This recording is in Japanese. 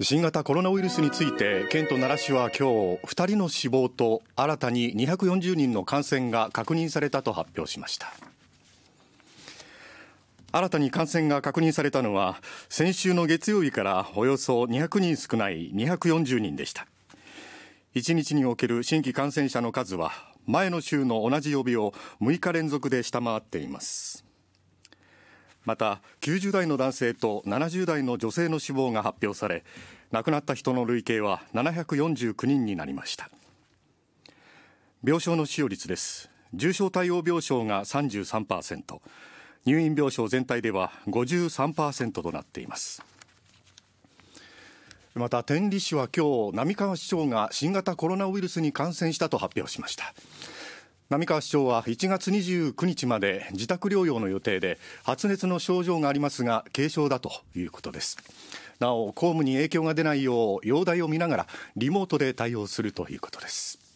新型コロナウイルスについて県と奈良市は今日2人の死亡と新たに240人の感染が確認されたと発表しました新たに感染が確認されたのは先週の月曜日からおよそ200人少ない240人でした1日における新規感染者の数は前の週の同じ曜日を6日連続で下回っていますまた90代の男性と70代の女性の死亡が発表され亡くなった人の累計は749人になりました病床の使用率です重症対応病床が33%入院病床全体では53%となっていますまた天理市は今日浪川市長が新型コロナウイルスに感染したと発表しました浪川市長は1月29日まで自宅療養の予定で発熱の症状がありますが軽症だということですなお公務に影響が出ないよう容体を見ながらリモートで対応するということです